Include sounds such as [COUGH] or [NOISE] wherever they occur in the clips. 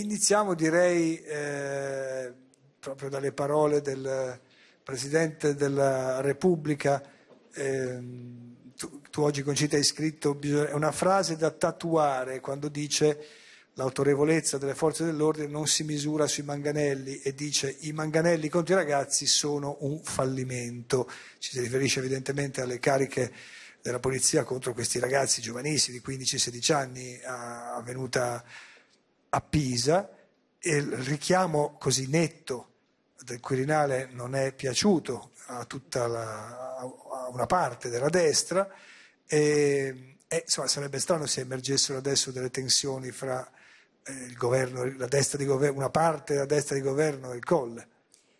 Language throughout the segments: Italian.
iniziamo direi eh, proprio dalle parole del Presidente della Repubblica. Eh, tu, tu, oggi Cita hai scritto una frase da tatuare quando dice l'autorevolezza delle forze dell'ordine non si misura sui manganelli e dice i manganelli contro i ragazzi sono un fallimento. Ci si riferisce evidentemente alle cariche della polizia contro questi ragazzi giovanissimi di 15-16 anni avvenuta a Pisa e il richiamo così netto del Quirinale non è piaciuto a tutta la, a una parte della destra e, e insomma, sarebbe strano se emergessero adesso delle tensioni fra eh, governo, governo, una parte della destra di governo e il Colle.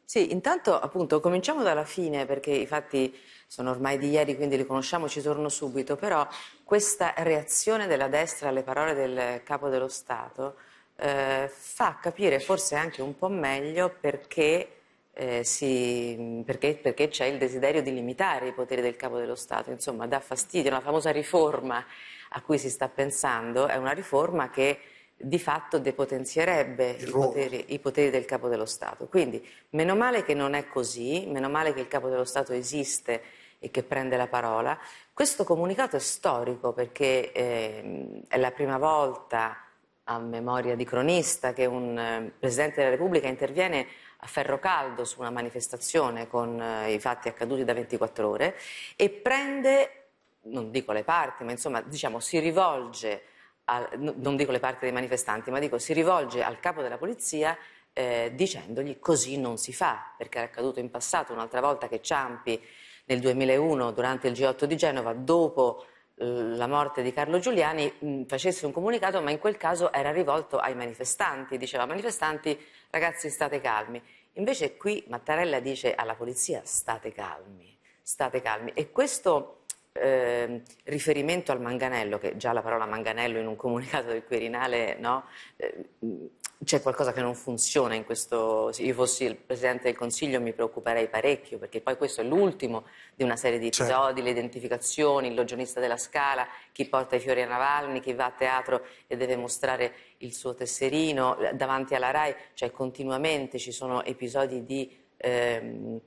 Sì, intanto appunto cominciamo dalla fine perché i fatti sono ormai di ieri quindi li conosciamo, ci torno subito, però questa reazione della destra alle parole del capo dello Stato eh, fa capire forse anche un po' meglio perché, eh, si, perché, perché c'è il desiderio di limitare i poteri del capo dello Stato, insomma dà fastidio, la famosa riforma a cui si sta pensando è una riforma che di fatto depotenzierebbe i poteri, i poteri, del capo dello Stato. Quindi meno male che non è così, meno male che il capo dello Stato esiste e che prende la parola. Questo comunicato è storico perché eh, è la prima volta a memoria di cronista che un eh, Presidente della Repubblica interviene a ferro caldo su una manifestazione con eh, i fatti accaduti da 24 ore e prende, non dico le parti, ma insomma diciamo si rivolge, a, non dico le parti dei manifestanti, ma dico si rivolge al capo della polizia eh, dicendogli così non si fa, perché era accaduto in passato un'altra volta che Ciampi nel 2001 durante il G8 di Genova, dopo eh, la morte di Carlo Giuliani mh, mm, facesse un comunicato, ma in quel caso era rivolto ai manifestanti. Diceva manifestanti, ragazzi state calmi. Invece qui Mattarella dice alla polizia state calmi, state calmi. E questo eh, riferimento al manganello, che già la parola manganello in un comunicato del Quirinale no, eh, mm, c'è qualcosa che non funziona in questo. Se io fossi il Presidente del Consiglio mi preoccuperei parecchio, perché poi questo è l'ultimo di una serie di certo. episodi, certo. le identificazioni, il logionista della scala, chi porta i fiori a Navalny, chi va a teatro e deve mostrare il suo tesserino davanti alla RAI, cioè continuamente ci sono episodi di... Ehm,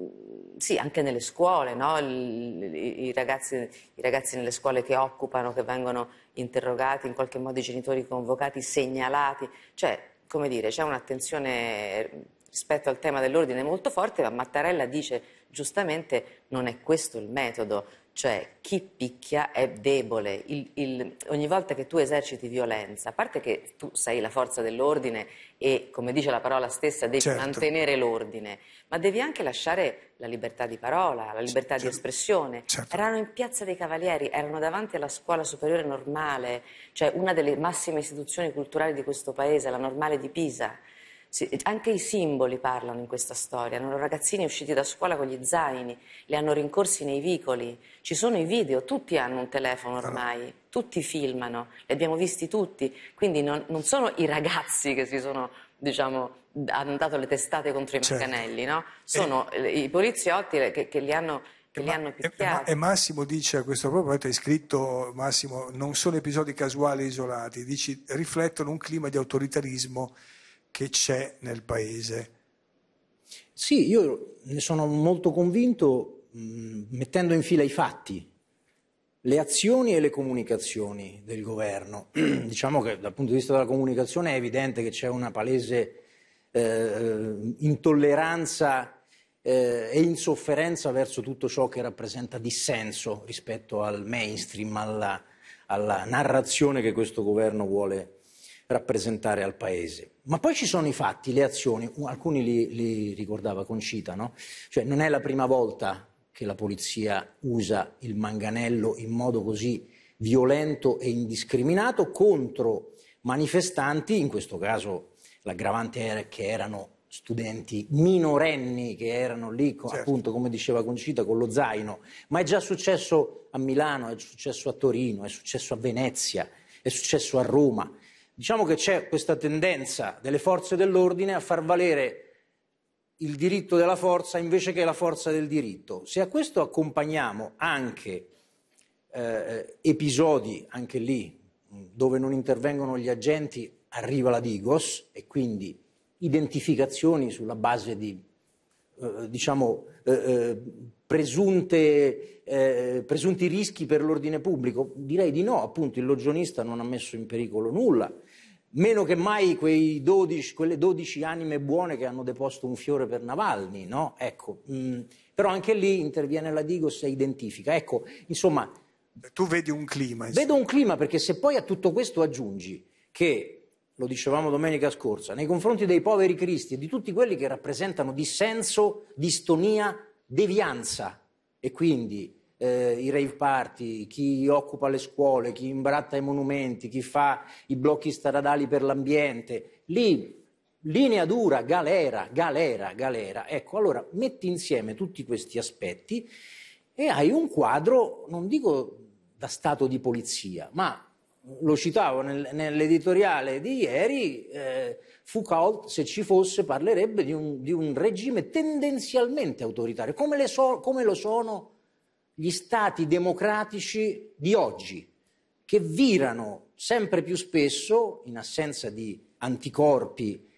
Mm, sì, anche nelle scuole, no? I, i, ragazzi, i, ragazzi, nelle scuole che occupano, che vengono interrogati, in qualche modo i genitori convocati, segnalati, cioè, come dire, c'è un'attenzione rispetto al tema dell'ordine molto forte, ma Mattarella dice giustamente non è questo il metodo, cioè chi picchia è debole. Il, il, ogni volta che tu eserciti violenza, a parte che tu sei la forza dell'ordine e, come dice la parola stessa, devi certo. mantenere l'ordine, ma devi anche lasciare la libertà di parola, la libertà certo. di espressione. Certo. Erano in Piazza dei Cavalieri, erano davanti alla scuola superiore normale, cioè una delle massime istituzioni culturali di questo paese, la normale di Pisa anche i simboli parlano in questa storia. Erano ragazzini usciti da scuola con gli zaini, li hanno rincorsi nei vicoli. Ci sono i video, tutti hanno un telefono ah ormai, tutti filmano, li abbiamo visti tutti. Quindi non, non sono i ragazzi che si sono, diciamo, hanno dato le testate contro i certo. manganelli, no? Eh. Sono e... Eh, i poliziotti che, che li hanno e, ma, e, eh, Massimo dice a questo proposito, hai scritto Massimo, non sono episodi casuali e isolati, dici, riflettono un clima di autoritarismo che c'è nel paese. Sì, io ne sono molto convinto mm, mettendo in fila i fatti, le azioni e le comunicazioni del governo. [CLEARS THROAT] diciamo che dal punto di vista della comunicazione è evidente che c'è una palese eh, eh, intolleranza eh, e insofferenza verso tutto ciò che rappresenta dissenso rispetto al mainstream, alla, alla narrazione che questo governo vuole rappresentare al Paese. Ma poi ci sono i fatti, le azioni, alcuni li, li ricordava Concita, no? cioè, non è la prima volta che la polizia usa il manganello in modo così violento e indiscriminato contro manifestanti, in questo caso l'aggravante era che erano studenti minorenni che erano lì, certo. appunto, come diceva Concita, con lo zaino, ma è già successo a Milano, è successo a Torino, è successo a Venezia, è successo a Roma. Diciamo che c'è questa tendenza delle forze dell'ordine a far valere il diritto della forza invece che la forza del diritto. Se a questo accompagniamo anche eh, episodi, anche lì, dove non intervengono gli agenti, arriva la Digos e quindi identificazioni sulla base di, eh, diciamo, eh, eh presunte, eh, presunti rischi per l'ordine pubblico? Direi di no, appunto il logionista non ha messo in pericolo nulla. Meno che mai 12, quelle 12 anime buone che hanno deposto un fiore per Navalny, no? Ecco, mh, mm, però anche lì interviene la Digos e identifica. Ecco, insomma... Tu vedi un clima. Insomma. Vedo un clima perché se poi a tutto questo aggiungi che lo dicevamo domenica scorsa, nei confronti dei poveri cristi e di tutti quelli che rappresentano dissenso, distonia, devianza e quindi eh, i rave party, chi occupa le scuole, chi imbratta i monumenti, chi fa i blocchi stradali per l'ambiente, lì linea dura, galera, galera, galera. Ecco, allora metti insieme tutti questi aspetti e hai un quadro, non dico da stato di polizia, ma lo citavo nel, nell'editoriale di ieri, eh, Foucault, se ci fosse, parlerebbe di un, di un regime tendenzialmente autoritario, come, so, come lo sono gli stati democratici di oggi, che virano sempre più spesso, in assenza di anticorpi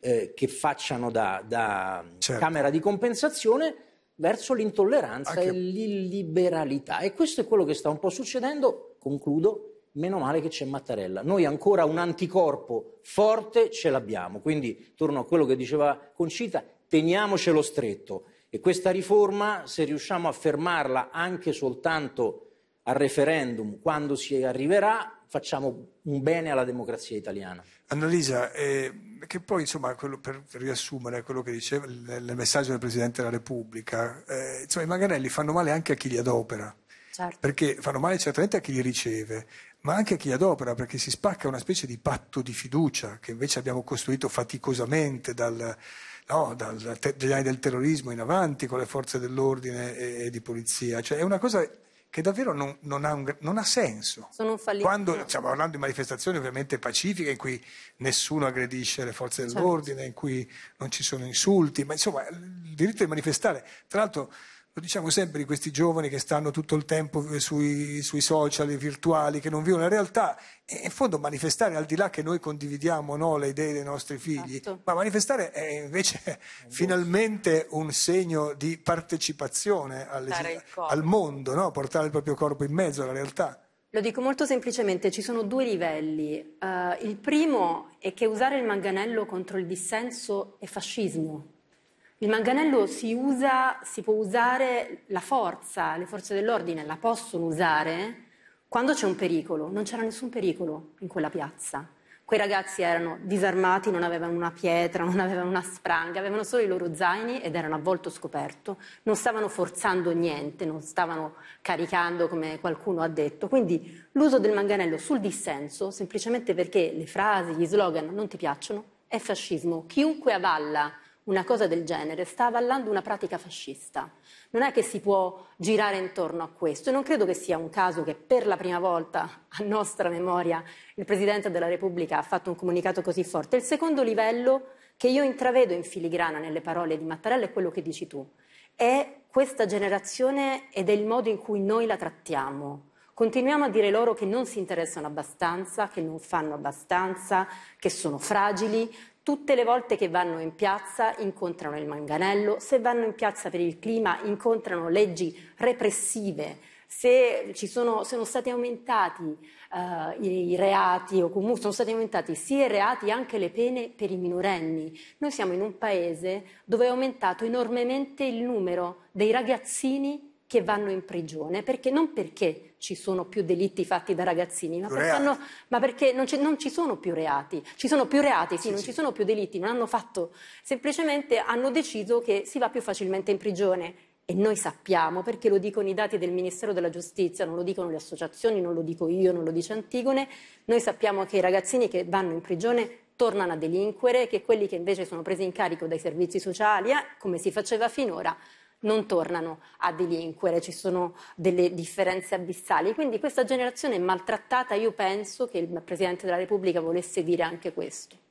eh, che facciano da, da certo. camera di compensazione, verso l'intolleranza Anche... e l'illiberalità. E questo è quello che sta un po' succedendo, concludo, meno male che c'è Mattarella. Noi ancora un anticorpo forte ce l'abbiamo, quindi torno a quello che diceva Concita, teniamocelo stretto e questa riforma, se riusciamo a fermarla anche soltanto al referendum, quando si arriverà, facciamo un bene alla democrazia italiana. Annalisa, eh, che poi insomma, quello, per, riassumere quello che diceva il, il messaggio del Presidente della Repubblica, eh, insomma, i manganelli fanno male anche a chi li adopera. Certo. Perché fanno male certamente a chi li riceve, ma anche chi adopera, perché si spacca una specie di patto di fiducia che invece abbiamo costruito faticosamente dal, no, dal te- dagli anni del terrorismo in avanti con le forze dell'ordine e, e di polizia. Cioè è una cosa che davvero non, non, ha, un, non ha, senso. Sono un fallimento. Quando stiamo parlando di manifestazioni ovviamente pacifiche in cui nessuno aggredisce le forze certo. dell'ordine, certo. in cui non ci sono insulti, ma insomma il diritto di manifestare, tra l'altro lo diciamo sempre di questi giovani che stanno tutto il tempo eh, sui, sui social virtuali, che non vivono la realtà, e in fondo manifestare, al di là che noi condividiamo no, le idee dei nostri figli, esatto. ma manifestare è invece è [LAUGHS] finalmente un segno di partecipazione alle, al mondo, no? portare il proprio corpo in mezzo alla realtà. Lo dico molto semplicemente, ci sono due livelli. Uh, il primo è che usare il manganello contro il dissenso è fascismo il manganello si usa, si può usare la forza, le forze dell'ordine la possono usare quando c'è un pericolo. Non c'era nessun pericolo in quella piazza. Quei ragazzi erano disarmati, non avevano una pietra, [LAUGHS] non avevano una spranga, avevano solo i loro zaini ed erano a volto scoperto. Non stavano forzando niente, non stavano caricando come qualcuno ha detto. Quindi l'uso del manganello sul dissenso, semplicemente perché le frasi, gli slogan non ti piacciono, è fascismo. Chiunque avalla una cosa del genere sta avallando una pratica fascista. Non è che si può girare intorno a questo e non credo che sia un caso che per la prima volta a nostra memoria il Presidente della Repubblica ha fatto un comunicato così forte. Il secondo livello che io intravedo in filigrana nelle parole di Mattarella è quello che dici tu. È questa generazione ed è il modo in cui noi la trattiamo. Continuiamo a dire loro che non si interessano abbastanza, che non fanno abbastanza, che sono fragili, Tutte le volte che vanno in piazza incontrano il manganello, se vanno in piazza per il clima incontrano leggi repressive, se sono, sono, stati aumentati uh, i, i, reati o comunque sono stati aumentati sia i reati anche le pene per i minorenni. Noi siamo in un paese dove è aumentato enormemente il numero dei ragazzini che vanno in prigione, perché non perché ci sono più delitti fatti da ragazzini, ma, perché, hanno, ma perché, non, non ci sono più reati. Ci sono più reati, sì, sì non sì. ci sono più delitti, non hanno fatto, semplicemente hanno deciso che si va più facilmente in prigione. E noi sappiamo, perché lo dicono i dati del Ministero della Giustizia, non lo dicono le associazioni, non lo dico io, non lo dice Antigone, noi sappiamo che i ragazzini che vanno in prigione tornano a delinquere, che quelli che invece sono presi in carico dai servizi sociali, eh, come si faceva finora, non tornano a delinquere, ci sono delle differenze abissali. Quindi questa generazione è maltrattata, io penso che il Presidente della Repubblica volesse dire anche questo.